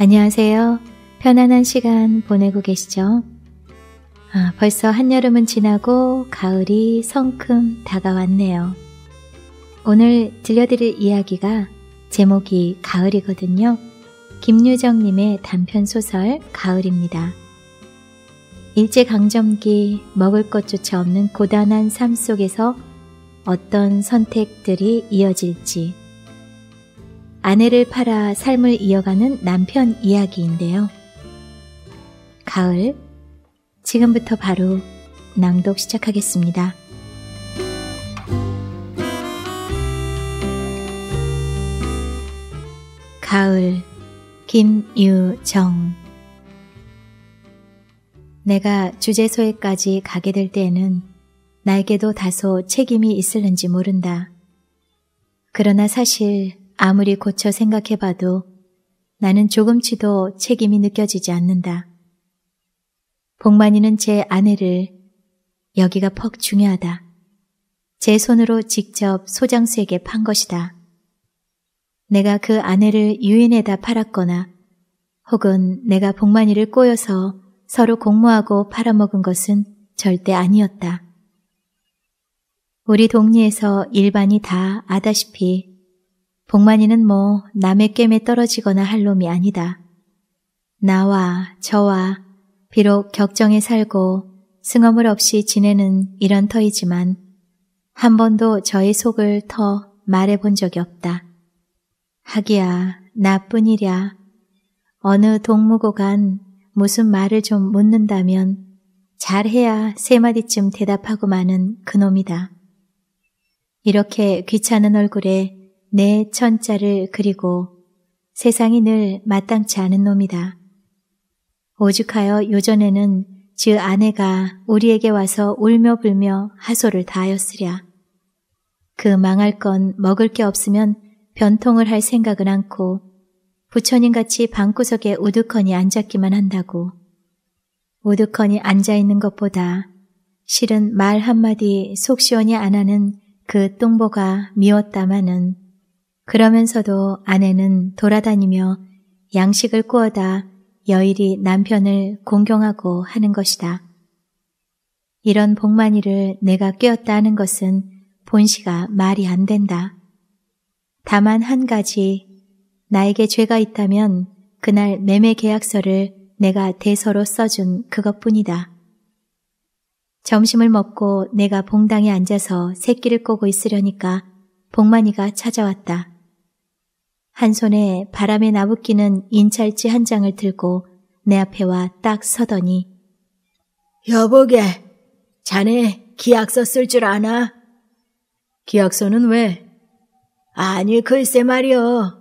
안녕하세요. 편안한 시간 보내고 계시죠? 아, 벌써 한여름은 지나고 가을이 성큼 다가왔네요. 오늘 들려드릴 이야기가 제목이 가을이거든요. 김유정님의 단편 소설 가을입니다. 일제강점기 먹을 것조차 없는 고단한 삶 속에서 어떤 선택들이 이어질지 아내를 팔아 삶을 이어가는 남편 이야기인데요. 가을, 지금부터 바로 낭독 시작하겠습니다. 가을, 김유정. 내가 주재소에까지 가게 될 때에는 나에게도 다소 책임이 있을는지 모른다. 그러나 사실 아무리 고쳐 생각해봐도 나는 조금치도 책임이 느껴지지 않는다. 복만이는 제 아내를 여기가 퍽 중요하다. 제 손으로 직접 소장수에게 판 것이다. 내가 그 아내를 유인에다 팔았거나 혹은 내가 복만이를 꼬여서 서로 공모하고 팔아먹은 것은 절대 아니었다. 우리 동네에서 일반이 다 아다시피 복만이는 뭐 남의 깸에 떨어지거나 할 놈이 아니다. 나와 저와 비록 격정에 살고 승엄을 없이 지내는 이런 터이지만 한 번도 저의 속을 터 말해본 적이 없다. 하기야 나뿐이랴 어느 동무고간 무슨 말을 좀 묻는다면 잘해야 세 마디쯤 대답하고 마는 그놈이다. 이렇게 귀찮은 얼굴에 내 천자를 그리고 세상이 늘 마땅치 않은 놈이다. 오죽하여 요전에는 즉 아내가 우리에게 와서 울며 불며 하소를 다하였으랴. 그 망할 건 먹을 게 없으면 변통을 할 생각은 않고 부처님같이 방구석에 우두커니 앉았기만 한다고. 우두커니 앉아있는 것보다 실은 말 한마디 속 시원히 안 하는 그 똥보가 미웠다마는 그러면서도 아내는 돌아다니며 양식을 구워다 여일이 남편을 공경하고 하는 것이다. 이런 복만이를 내가 꾀었다 하는 것은 본시가 말이 안 된다. 다만 한 가지 나에게 죄가 있다면 그날 매매 계약서를 내가 대서로 써준 그것뿐이다. 점심을 먹고 내가 봉당에 앉아서 새끼를 꼬고 있으려니까 복만이가 찾아왔다. 한 손에 바람에 나부끼는 인찰지 한 장을 들고 내 앞에 와 딱 서더니 여보게, 자네 기약서 쓸 줄 아나? 기약서는 왜? 아니 글쎄 말이여.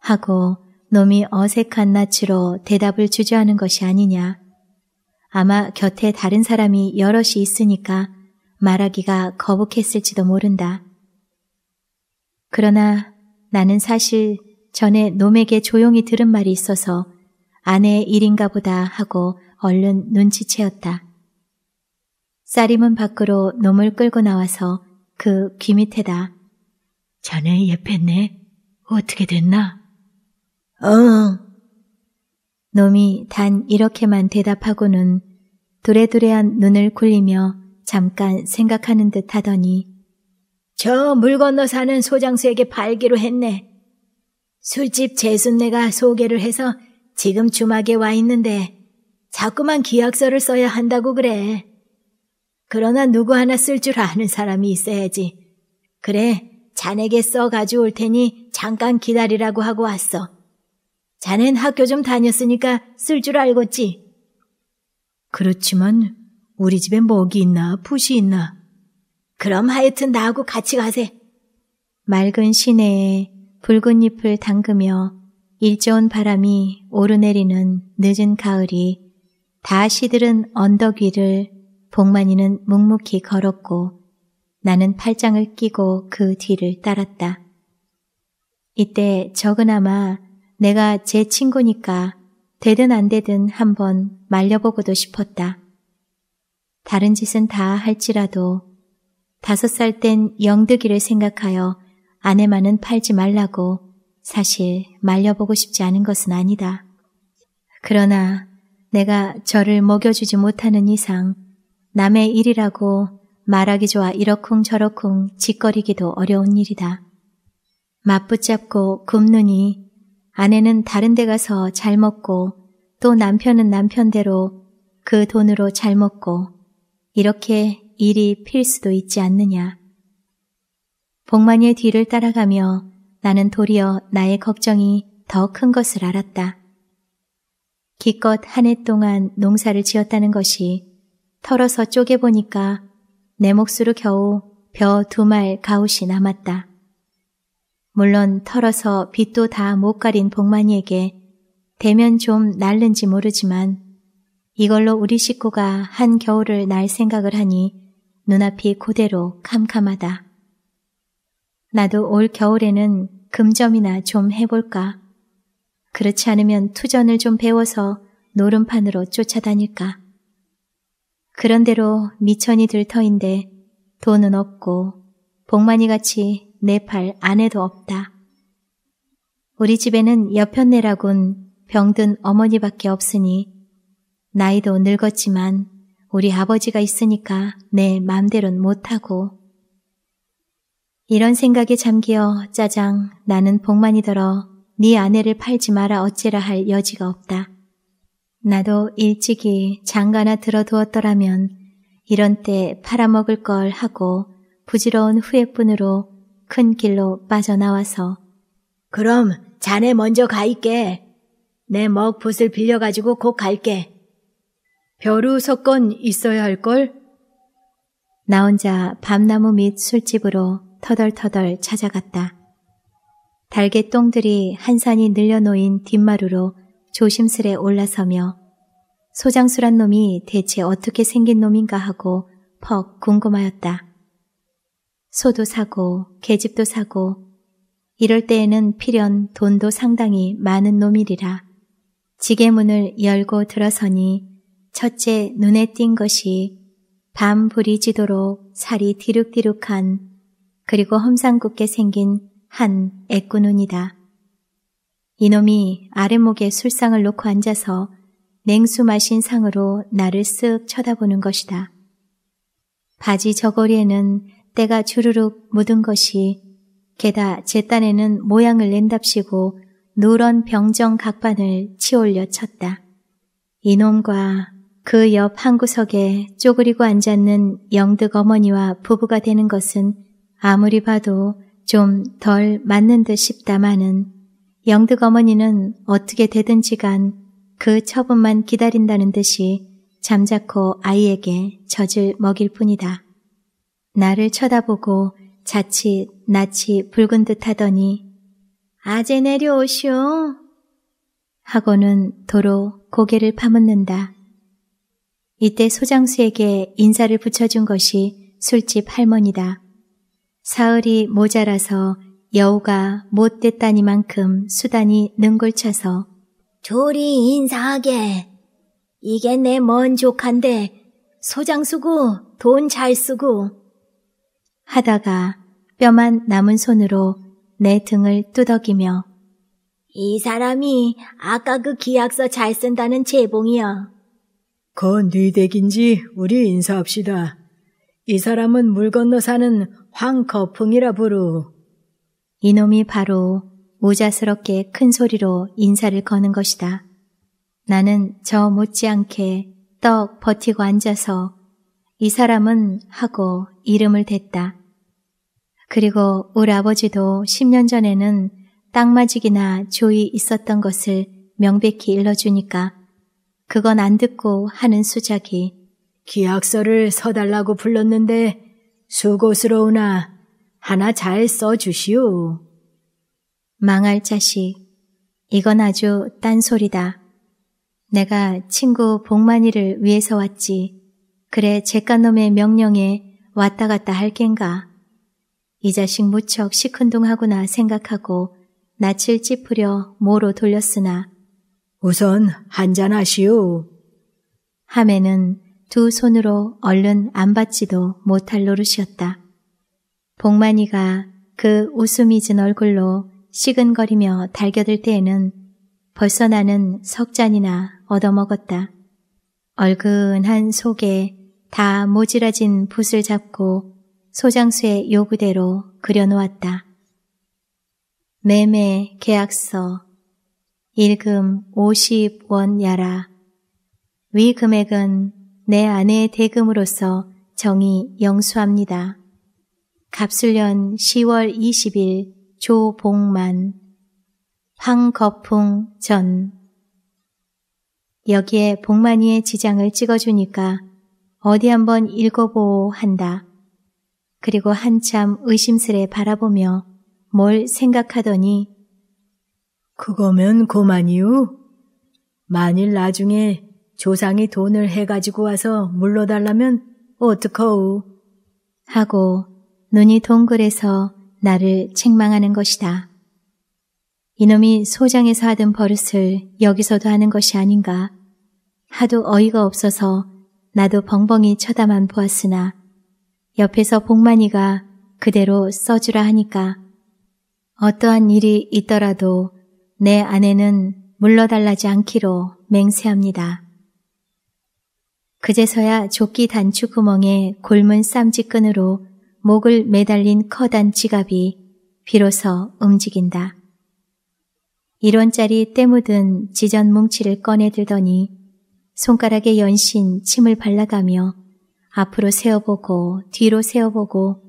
하고 놈이 어색한 낯으로 대답을 주저하는 것이 아니냐. 아마 곁에 다른 사람이 여럿이 있으니까 말하기가 거북했을지도 모른다. 그러나 나는 사실 전에 놈에게 조용히 들은 말이 있어서 아내의 일인가 보다 하고 얼른 눈치채었다. 쌀이은 밖으로 놈을 끌고 나와서 그 귀 밑에다. 자네 예했네 어떻게 됐나? 응. 어. 놈이 단 이렇게만 대답하고는 두레두레한 눈을 굴리며 잠깐 생각하는 듯 하더니 저물 건너 사는 소장수에게 팔기로 했네. 술집 재순내가 소개를 해서 지금 주막에 와 있는데 자꾸만 기약서를 써야 한다고 그래. 그러나 누구 하나 쓸 줄 아는 사람이 있어야지. 그래, 자네게 써 가져올 테니 잠깐 기다리라고 하고 왔어. 자넨 학교 좀 다녔으니까 쓸 줄 알겠지. 그렇지만 우리 집에 먹이 있나 풋이 있나 그럼 하여튼 나하고 같이 가세. 맑은 시내에 붉은 잎을 담그며 일조온 바람이 오르내리는 늦은 가을이 다 시들은 언덕 위를 복만이는 묵묵히 걸었고 나는 팔짱을 끼고 그 뒤를 따랐다. 이때 적은아마 내가 제 친구니까 되든 안 되든 한번 말려보고도 싶었다. 다른 짓은 다 할지라도 다섯 살 땐 영득이를 생각하여 아내만은 팔지 말라고 사실 말려보고 싶지 않은 것은 아니다. 그러나 내가 저를 먹여주지 못하는 이상 남의 일이라고 말하기 좋아 이러쿵저러쿵 짓거리기도 어려운 일이다. 맞붙잡고 굶느니 아내는 다른 데 가서 잘 먹고 또 남편은 남편대로 그 돈으로 잘 먹고 이렇게 일이 필 수도 있지 않느냐. 복만이의 뒤를 따라가며 나는 도리어 나의 걱정이 더 큰 것을 알았다. 기껏 한 해 동안 농사를 지었다는 것이 털어서 쪼개보니까 내 몫으로 겨우 벼 두 말 가웃이 남았다. 물론 털어서 빚도 다 못 가린 복만이에게 되면 좀 날른지 모르지만 이걸로 우리 식구가 한 겨울을 날 생각을 하니 눈앞이 고대로 캄캄하다. 나도 올 겨울에는 금점이나 좀 해볼까. 그렇지 않으면 투전을 좀 배워서 노름판으로 쫓아다닐까. 그런대로 미천이 들 터인데 돈은 없고 복만이 같이 내 팔 아내도 없다. 우리 집에는 옆현내라곤 병든 어머니밖에 없으니 나이도 늙었지만 우리 아버지가 있으니까 내맘대로는 못하고. 이런 생각에 잠기어 짜장 나는 복만이 들어 네 아내를 팔지 마라 어째라할 여지가 없다. 나도 일찍이 장가나 들어두었더라면 이런 때 팔아먹을 걸 하고 부지러운 후회뿐으로 큰 길로 빠져나와서 그럼 자네 먼저 가 있게. 내먹 붓을 빌려가지고 곧 갈게. 벼루 석건 있어야 할 걸? 나 혼자 밤나무 밑 술집으로 터덜터덜 찾아갔다. 달개똥들이 한산이 늘려놓인 뒷마루로 조심스레 올라서며 소장수란 놈이 대체 어떻게 생긴 놈인가 하고 퍽 궁금하였다. 소도 사고 계집도 사고 이럴 때에는 필연 돈도 상당히 많은 놈이리라. 지게문을 열고 들어서니 첫째 눈에 띈 것이 밤불이 지도록 살이 디룩디룩한 그리고 험상궂게 생긴 한 애꾸눈이다. 이놈이 아랫목에 술상을 놓고 앉아서 냉수 마신 상으로 나를 쓱 쳐다보는 것이다. 바지 저고리에는 때가 주르륵 묻은 것이 게다 제 딴에는 모양을 낸답시고 노런 병정 각반을 치올려 쳤다. 이놈과 그옆 한구석에 쪼그리고 앉았는 영득 어머니와 부부가 되는 것은 아무리 봐도 좀 덜 맞는 듯 싶다마는 영득 어머니는 어떻게 되든지 간 그 처분만 기다린다는 듯이 잠자코 아이에게 젖을 먹일 뿐이다. 나를 쳐다보고 자칫 낯이 붉은 듯 하더니 아재 내려오시오 하고는 도로 고개를 파묻는다. 이때 소장수에게 인사를 붙여준 것이 술집 할머니다. 사흘이 모자라서 여우가 못됐다니만큼 수단이 능골쳐서 조리 인사하게. 이게 내 먼조카데 소장 쓰고 돈 잘 쓰고 하다가 뼈만 남은 손으로 내 등을 뚜덕이며 이 사람이 아까 그 기약서 잘 쓴다는 재봉이여 건뉘댁인지 그 우리 인사합시다. 이 사람은 물 건너 사는 황거풍이라 부르. 이놈이 바로 모자스럽게 큰 소리로 인사를 거는 것이다. 나는 저 못지않게 떡 버티고 앉아서 이 사람은 하고 이름을 댔다. 그리고 우리 아버지도 10년 전에는 땅마직이나 조이 있었던 것을 명백히 일러주니까 그건 안 듣고 하는 수작이 기약서를 써달라고 불렀는데 수고스러우나 하나 잘 써주시오. 망할 자식. 이건 아주 딴소리다. 내가 친구 복만이를 위해서 왔지. 그래 제간놈의 명령에 왔다 갔다 할 겐가. 이 자식 무척 시큰둥하구나 생각하고 낯을 찌푸려 모로 돌렸으나 우선 한잔하시오. 하매는 두 손으로 얼른 안 받지도 못할 노릇이었다. 복만이가 그 웃음이 진 얼굴로 시근거리며 달겨들 때에는 벌써 나는 석 잔이나 얻어먹었다. 얼근한 속에 다 모지라진 붓을 잡고 소장수의 요구대로 그려놓았다. 매매, 계약서, 일금 50원야라. 위 금액은 내 아내의 대금으로서 정이 영수합니다. 갑술년 10월 20일 조봉만 황거풍 전 여기에 복만이의 지장을 찍어주니까 어디 한번 읽어보오 한다. 그리고 한참 의심스레 바라보며 뭘 생각하더니 그거면 고만이요. 만일 나중에 조상이 돈을 해가지고 와서 물러달라면 어떡하우? 하고 눈이 동그래서 나를 책망하는 것이다. 이놈이 소장에서 하던 버릇을 여기서도 하는 것이 아닌가. 하도 어이가 없어서 나도 벙벙이 쳐다만 보았으나 옆에서 복만이가 그대로 써주라 하니까 어떠한 일이 있더라도 내 아내는 물러달라지 않기로 맹세합니다. 그제서야 조끼 단추 구멍에 곪은 쌈지끈으로 목을 매달린 커단 지갑이 비로소 움직인다. 1원짜리 때묻은 지전 뭉치를 꺼내들더니 손가락에 연신 침을 발라가며 앞으로 세어보고 뒤로 세어보고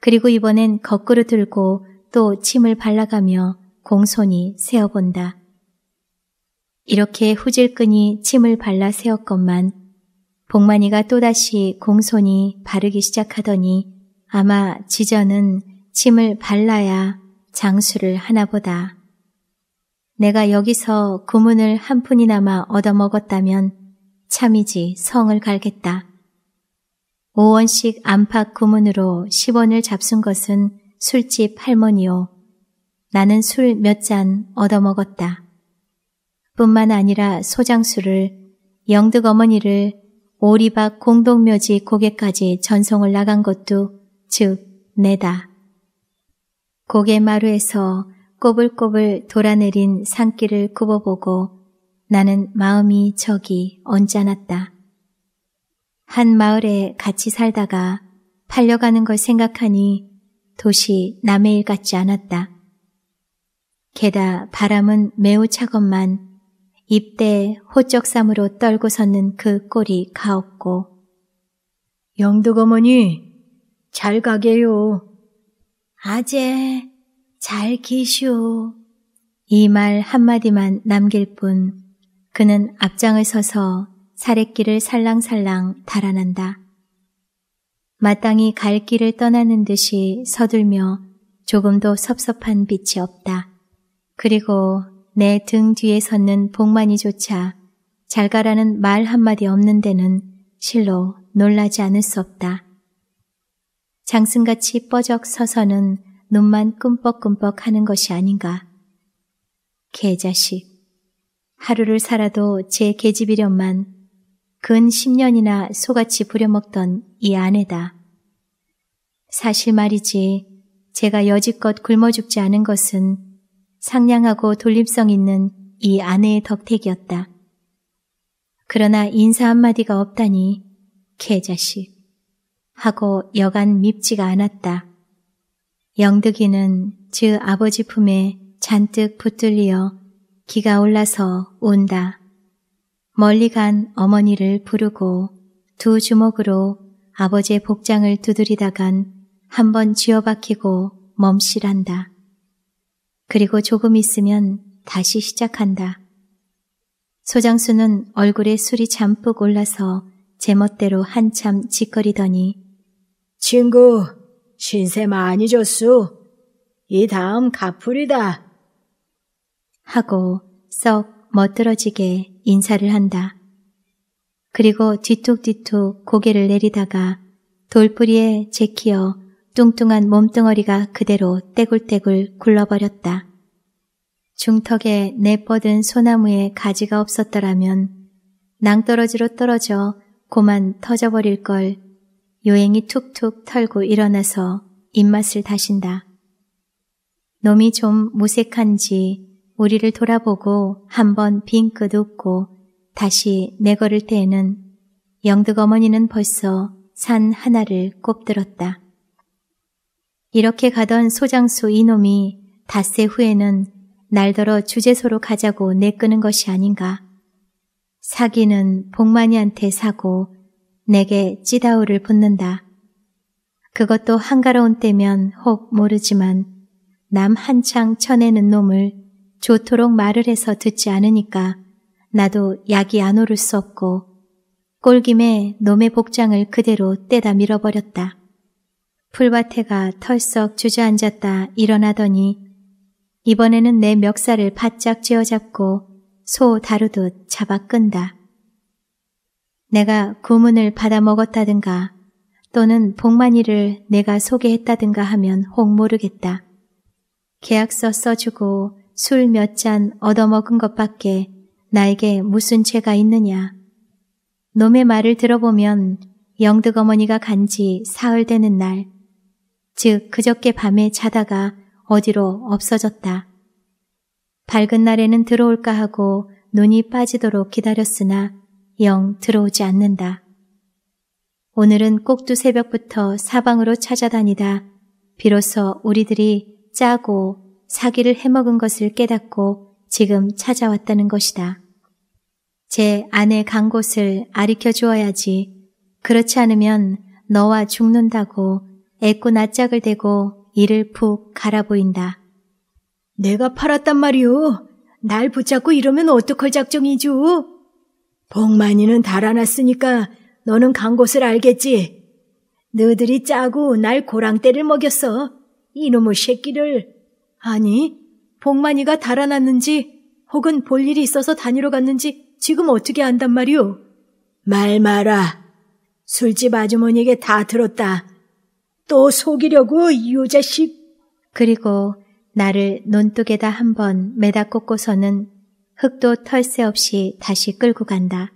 그리고 이번엔 거꾸로 들고 또 침을 발라가며 공손히 세어본다. 이렇게 후질끈이 침을 발라 세었건만 복만이가 또다시 공손히 바르기 시작하더니 아마 지저는 침을 발라야 장수를 하나보다. 내가 여기서 구문을 한 푼이나마 얻어먹었다면 참이지 성을 갈겠다. 5원씩 안팎 구문으로 10원을 잡순 것은 술집 할머니요. 나는 술 몇 잔 얻어먹었다. 뿐만 아니라 소장술을 영득 어머니를 오리박 공동묘지 고개까지 전송을 나간 것도 즉 내다. 고개 마루에서 꼬불꼬불 돌아내린 산길을 굽어보고 나는 마음이 저기 언짢았다. 한 마을에 같이 살다가 팔려가는 걸 생각하니 도시 남의 일 같지 않았다. 게다 바람은 매우 차건만 입대 호적삼으로 떨고 섰는 그 꼴이 가없고 영덕어머니 잘 가게요. 아재 잘기시오이 말 한마디만 남길 뿐 그는 앞장을 서서 사랫길을 살랑살랑 달아난다. 마땅히 갈 길을 떠나는 듯이 서둘며 조금도 섭섭한 빛이 없다. 그리고 내 등 뒤에 섰는 복만이조차 잘 가라는 말 한마디 없는 데는 실로 놀라지 않을 수 없다. 장승같이 뻐적 서서는 눈만 끔뻑끔뻑 하는 것이 아닌가. 개자식. 하루를 살아도 제 계집이련만 근 10년이나 소같이 부려먹던 이 아내다. 사실 말이지 제가 여지껏 굶어 죽지 않은 것은 상냥하고 돌립성 있는 이 아내의 덕택이었다. 그러나 인사 한마디가 없다니 개자식 하고 여간 밉지가 않았다. 영득이는 즉 아버지 품에 잔뜩 붙들리어 기가 올라서 온다. 멀리 간 어머니를 부르고 두 주먹으로 아버지의 복장을 두드리다간 한 번 쥐어박히고 멈실한다. 그리고 조금 있으면 다시 시작한다. 소장수는 얼굴에 술이 잠뜩 올라서 제멋대로 한참 짓거리더니 친구, 신세 많이 줬수. 이 다음 가풀이다. 하고 썩 멋들어지게 인사를 한다. 그리고 뒤뚝뒤뚝 고개를 내리다가 돌뿌리에 제키어 뚱뚱한 몸뚱어리가 그대로 떼굴떼굴 굴러버렸다. 중턱에 내뻗은 소나무에 가지가 없었더라면 낭떠러지로 떨어져 고만 터져버릴 걸 요행이 툭툭 털고 일어나서 입맛을 다신다. 놈이 좀 무색한지 우리를 돌아보고 한번 빙긋 웃고 다시 내걸을 때에는 영득 어머니는 벌써 산 하나를 꼽들었다. 이렇게 가던 소장수 이놈이 닷새 후에는 날더러 주재소로 가자고 내끄는 것이 아닌가. 사기는 복만이한테 사고 내게 찌다우를 붙는다. 그것도 한가로운 때면 혹 모르지만 남 한창 쳐내는 놈을 좋도록 말을 해서 듣지 않으니까 나도 약이 안 오를 수 없고 꼴김에 놈의 복장을 그대로 떼다 밀어버렸다. 풀밭에 가 털썩 주저앉았다 일어나더니 이번에는 내 멱살을 바짝 쥐어잡고 소 다루듯 잡아 끈다. 내가 고문을 받아 먹었다든가 또는 복만이를 내가 소개했다든가 하면 혹 모르겠다. 계약서 써주고 술 몇 잔 얻어먹은 것밖에 나에게 무슨 죄가 있느냐. 놈의 말을 들어보면 영득 어머니가 간지 사흘 되는 날즉 그저께 밤에 자다가 어디로 없어졌다. 밝은 날에는 들어올까 하고 눈이 빠지도록 기다렸으나 영 들어오지 않는다. 오늘은 꼭두 새벽부터 사방으로 찾아다니다 비로소 우리들이 짜고 사기를 해먹은 것을 깨닫고 지금 찾아왔다는 것이다. 제 아내 간 곳을 아리켜 주어야지. 그렇지 않으면 너와 죽는다고 애꾸 낯짝을 대고 이를 푹 갈아 보인다. 내가 팔았단 말이오. 날 붙잡고 이러면 어떡할 작정이죠? 복만이는 달아났으니까 너는 간 곳을 알겠지? 너들이 짜고 날 고랑대를 먹였어. 이놈의 새끼를. 아니, 복만이가 달아났는지 혹은 볼 일이 있어서 다니러 갔는지 지금 어떻게 안단 말이오? 말 마라. 술집 아주머니에게 다 들었다. 또 속이려고 이 여자식. 그리고 나를 논둑에다 한번 매다 꽂고서는 흙도 털새 없이 다시 끌고 간다.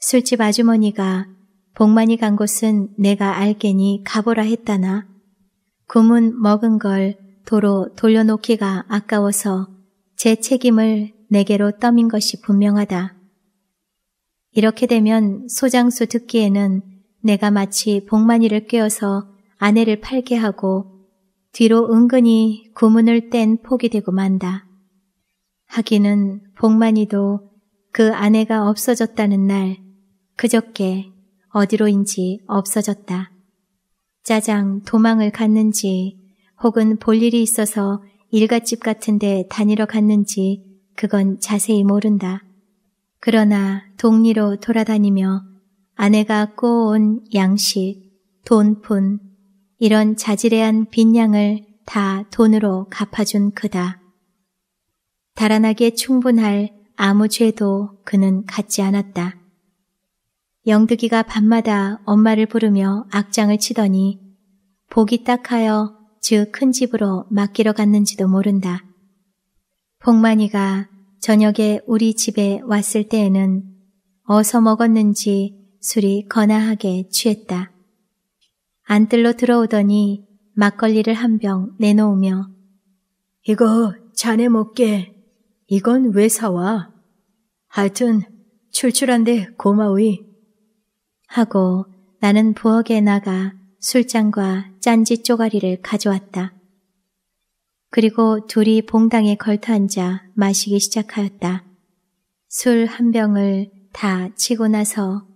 술집 아주머니가 복만이 간 곳은 내가 알게니 가보라 했다나 구문 먹은 걸 도로 돌려놓기가 아까워서 제 책임을 내게로 떠민 것이 분명하다. 이렇게 되면 소장수 듣기에는 내가 마치 복만이를 꿰어서 아내를 팔게 하고 뒤로 은근히 구문을뗀 폭이 되고 만다. 하기는 복만이도 그 아내가 없어졌다는 날 그저께 어디로인지 없어졌다. 짜장 도망을 갔는지 혹은 볼일이 있어서 일갓집 같은데 다니러 갔는지 그건 자세히 모른다. 그러나 동리로 돌아다니며 아내가 꼬온 양식, 돈푼, 이런 자질애한 빈양을 다 돈으로 갚아준 그다. 달아나게 충분할 아무 죄도 그는 갖지 않았다. 영득이가 밤마다 엄마를 부르며 악장을 치더니 복이 딱하여 즉 큰 집으로 맡기러 갔는지도 모른다. 복만이가 저녁에 우리 집에 왔을 때에는 어서 먹었는지 술이 거나하게 취했다. 안뜰로 들어오더니 막걸리를 한 병 내놓으며 이거 자네 먹게. 이건 왜 사와? 하여튼 출출한데 고마우이. 하고 나는 부엌에 나가 술잔과 짠지 쪼가리를 가져왔다. 그리고 둘이 봉당에 걸터앉아 마시기 시작하였다. 술 한 병을 다 치고 나서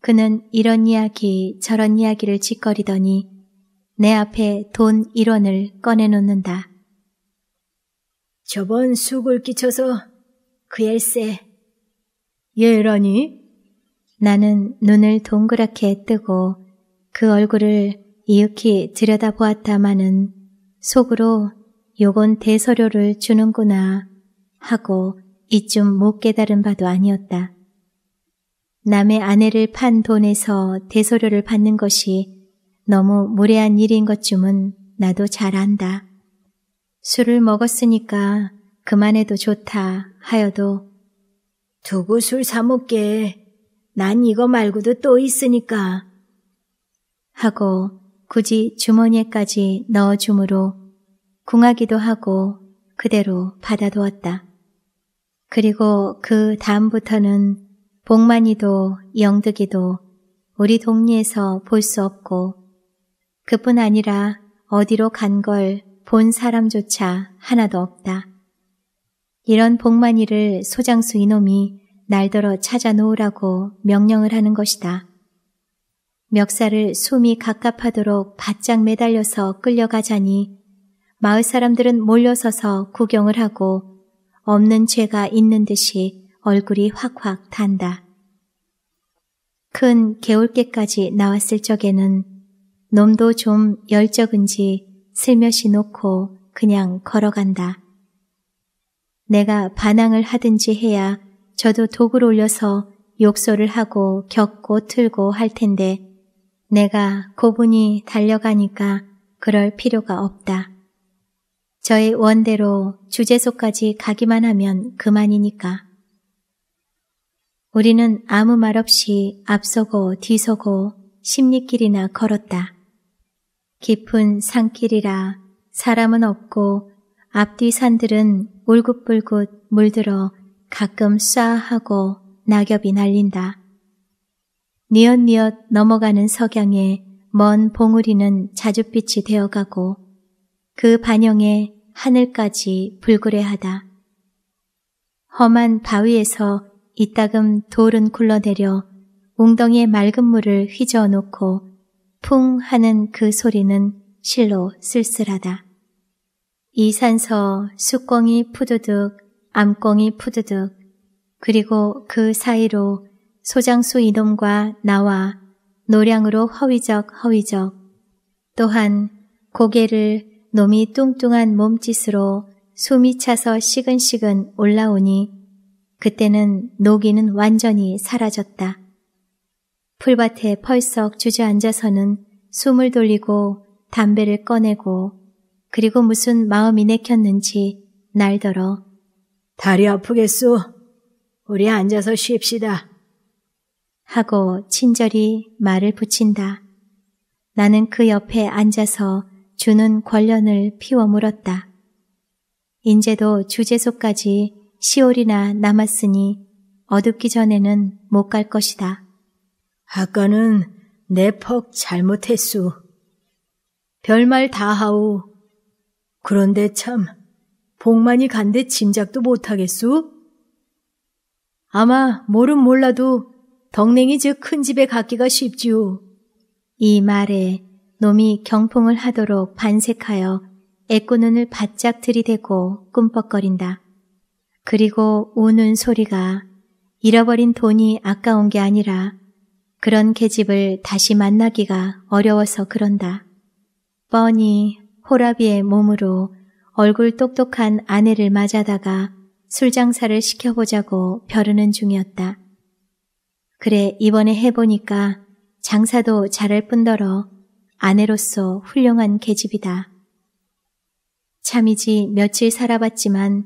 그는 이런 이야기 저런 이야기를 짓거리더니 내 앞에 돈 1원을 꺼내놓는다. 저번 숙을 끼쳐서 그 열쇠. 예라니? 나는 눈을 동그랗게 뜨고 그 얼굴을 이윽히 들여다보았다마는 속으로 요건 대서료를 주는구나 하고 이쯤 못 깨달은 바도 아니었다. 남의 아내를 판 돈에서 대소료를 받는 것이 너무 무례한 일인 것쯤은 나도 잘 안다. 술을 먹었으니까 그만해도 좋다 하여도 두고 술사 먹게. 난 이거 말고도 또 있으니까. 하고 굳이 주머니에까지 넣어주므로 궁하기도 하고 그대로 받아두었다. 그리고 그 다음부터는 복만이도 영득이도 우리 동리에서 볼 수 없고 그뿐 아니라 어디로 간 걸 본 사람조차 하나도 없다. 이런 복만이를 소장수 이놈이 날더러 찾아 놓으라고 명령을 하는 것이다. 멱살을 숨이 갑갑하도록 바짝 매달려서 끌려가자니 마을 사람들은 몰려서서 구경을 하고 없는 죄가 있는 듯이 얼굴이 확확 탄다. 큰 개울개까지 나왔을 적에는 놈도 좀 열적은지 슬며시 놓고 그냥 걸어간다. 내가 반항을 하든지 해야 저도 독을 올려서 욕설을 하고 겪고 틀고 할 텐데 내가 고분이 달려가니까 그럴 필요가 없다. 저의 원대로 주제소까지 가기만 하면 그만이니까. 우리는 아무 말 없이 앞서고 뒤서고 십리길이나 걸었다. 깊은 산길이라 사람은 없고 앞뒤 산들은 울긋불긋 물들어 가끔 쏴하고 낙엽이 날린다. 니엇니엇 넘어가는 석양에 먼 봉우리는 자줏빛이 되어가고 그 반영에 하늘까지 불그레하다. 험한 바위에서 이따금 돌은 굴러내려 웅덩이에 맑은 물을 휘저어 놓고 풍 하는 그 소리는 실로 쓸쓸하다. 이 산서 숫꽁이 푸드득 암꽁이 푸드득 그리고 그 사이로 소장수 이놈과 나와 노량으로 허위적 허위적 또한 고개를 놈이 뚱뚱한 몸짓으로 숨이 차서 시근시근 올라오니 그때는 노기는 완전히 사라졌다. 풀밭에 펄썩 주저앉아서는 숨을 돌리고 담배를 꺼내고 그리고 무슨 마음이 내켰는지 날더러 다리 아프겠소. 우리 앉아서 쉽시다. 하고 친절히 말을 붙인다. 나는 그 옆에 앉아서 주는 권련을 피워 물었다. 인제도 주재소까지 시월이나 남았으니 어둡기 전에는 못 갈 것이다. 아까는 내 퍽 잘못했소. 별말 다 하오. 그런데 참, 복만이 간데 짐작도 못하겠소? 아마 모름 몰라도 덕냉이 즉 큰 집에 가기가 쉽지요. 이 말에 놈이 경풍을 하도록 반색하여 애꾸눈을 바짝 들이대고 꿈뻑거린다. 그리고 우는 소리가 잃어버린 돈이 아까운 게 아니라 그런 계집을 다시 만나기가 어려워서 그런다. 뻔히 호라비의 몸으로 얼굴 똑똑한 아내를 맞아다가 술 장사를 시켜보자고 벼르는 중이었다. 그래 이번에 해보니까 장사도 잘할 뿐더러 아내로서 훌륭한 계집이다. 참이지 며칠 살아봤지만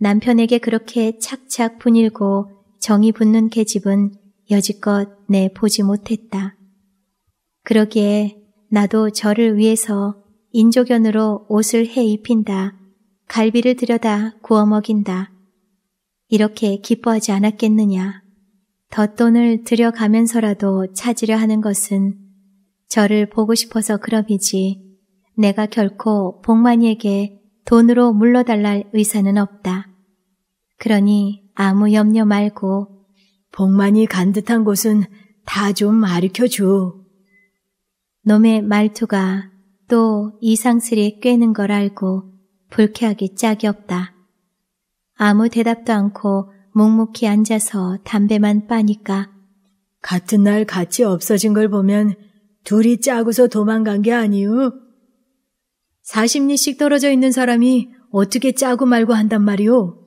남편에게 그렇게 착착 분일고 정이 붙는 계집은 여지껏 내 보지 못했다. 그러기에 나도 저를 위해서 인조견으로 옷을 해 입힌다. 갈비를 들여다 구워 먹인다. 이렇게 기뻐하지 않았겠느냐. 덧돈을 들여가면서라도 찾으려 하는 것은 저를 보고 싶어서 그럼이지 내가 결코 복만이에게 돈으로 물러달랄 의사는 없다. 그러니 아무 염려 말고 복만이 간 듯한 곳은 다 좀 아르켜줘. 놈의 말투가 또 이상스레 꿰는 걸 알고 불쾌하게 짝이 없다. 아무 대답도 않고 묵묵히 앉아서 담배만 빠니까 같은 날 같이 없어진 걸 보면 둘이 짜고서 도망간 게 아니오. 40리씩 떨어져 있는 사람이 어떻게 짜고 말고 한단 말이오?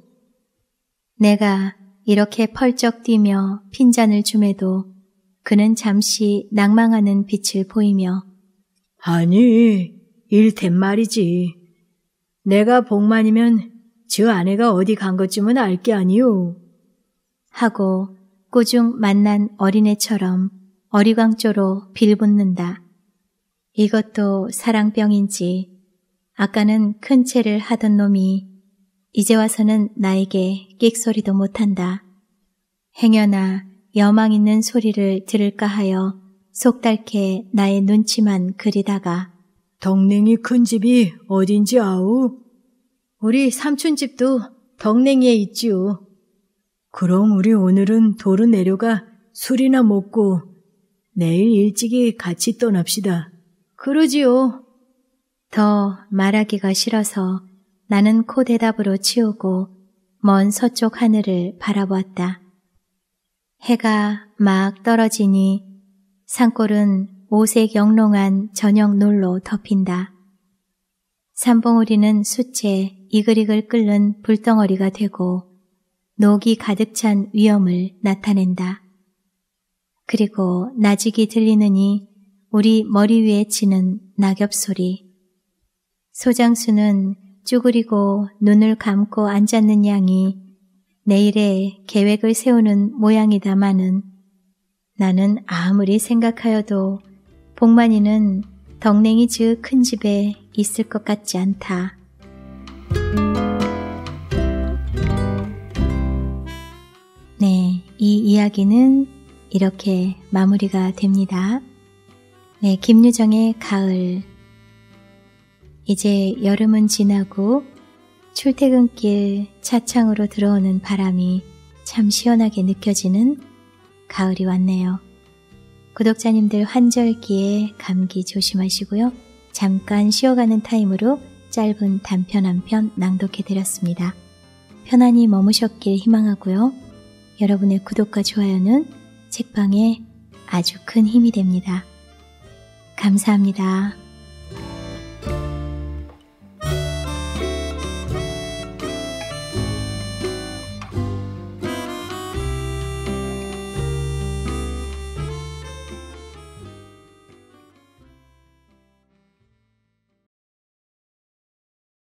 내가 이렇게 펄쩍 뛰며 핀잔을 줌에도 그는 잠시 낭망하는 빛을 보이며 아니, 일 된 말이지. 내가 복만이면 저 아내가 어디 간 것쯤은 알게 아니오. 하고 꾸중 만난 어린애처럼 어리광조로 빌붙는다. 이것도 사랑병인지 아까는 큰 채를 하던 놈이 이제 와서는 나에게 끽소리도 못한다. 행여나 여망 있는 소리를 들을까 하여 속달케 나의 눈치만 그리다가 덕냉이 큰 집이 어딘지 아우? 우리 삼촌 집도 덕냉이에 있지요. 그럼 우리 오늘은 도로 내려가 술이나 먹고 내일 일찍이 같이 떠납시다. 그러지요. 더 말하기가 싫어서 나는 코 대답으로 치우고 먼 서쪽 하늘을 바라보았다. 해가 막 떨어지니 산골은 오색 영롱한 저녁 놀로 덮인다. 산봉우리는 숯에 이글이글 끓는 불덩어리가 되고 녹이 가득 찬 위험을 나타낸다. 그리고 나직이 들리느니 우리 머리 위에 치는 낙엽 소리, 소장수는 쭈그리고 눈을 감고 앉았는 양이 내일의 계획을 세우는 모양이다마는 나는 아무리 생각하여도 복만이는 덕냉이 즈큰 집에 있을 것 같지 않다. 네, 이 이야기는 이렇게 마무리가 됩니다. 네, 김유정의 가을 이제 여름은 지나고 출퇴근길 차창으로 들어오는 바람이 참 시원하게 느껴지는 가을이 왔네요. 구독자님들 환절기에 감기 조심하시고요. 잠깐 쉬어가는 타임으로 짧은 단편 한편 낭독해드렸습니다. 편안히 머무셨길 희망하고요. 여러분의 구독과 좋아요는 책방에 아주 큰 힘이 됩니다. 감사합니다.